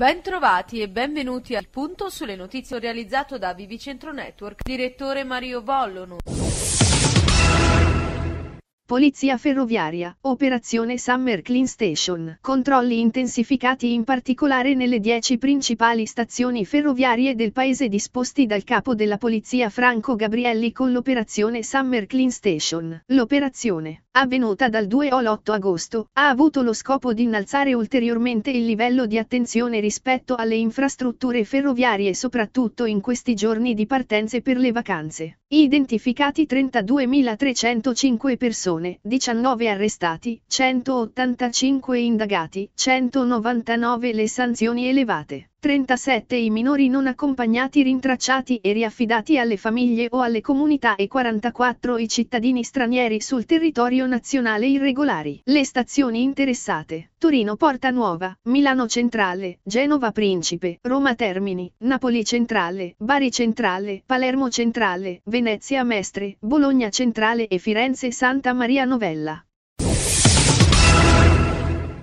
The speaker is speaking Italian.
Bentrovati e benvenuti al punto sulle notizie realizzato da Vivicentro Network, direttore Mario Bollono. Polizia ferroviaria, operazione Summer Clean Station, controlli intensificati in particolare nelle dieci principali stazioni ferroviarie del paese disposti dal capo della polizia Franco Gabrielli con l'operazione Summer Clean Station. L'operazione avvenuta dal 2 o l'8 agosto, ha avuto lo scopo di innalzare ulteriormente il livello di attenzione rispetto alle infrastrutture ferroviarie soprattutto in questi giorni di partenze per le vacanze. Identificati 32.305 persone, 19 arrestati, 185 indagati, 199 le sanzioni elevate. 37 i minori non accompagnati rintracciati e riaffidati alle famiglie o alle comunità e 44 i cittadini stranieri sul territorio nazionale irregolari. Le stazioni interessate. Torino Porta Nuova, Milano Centrale, Genova Principe, Roma Termini, Napoli Centrale, Bari Centrale, Palermo Centrale, Venezia Mestre, Bologna Centrale e Firenze Santa Maria Novella.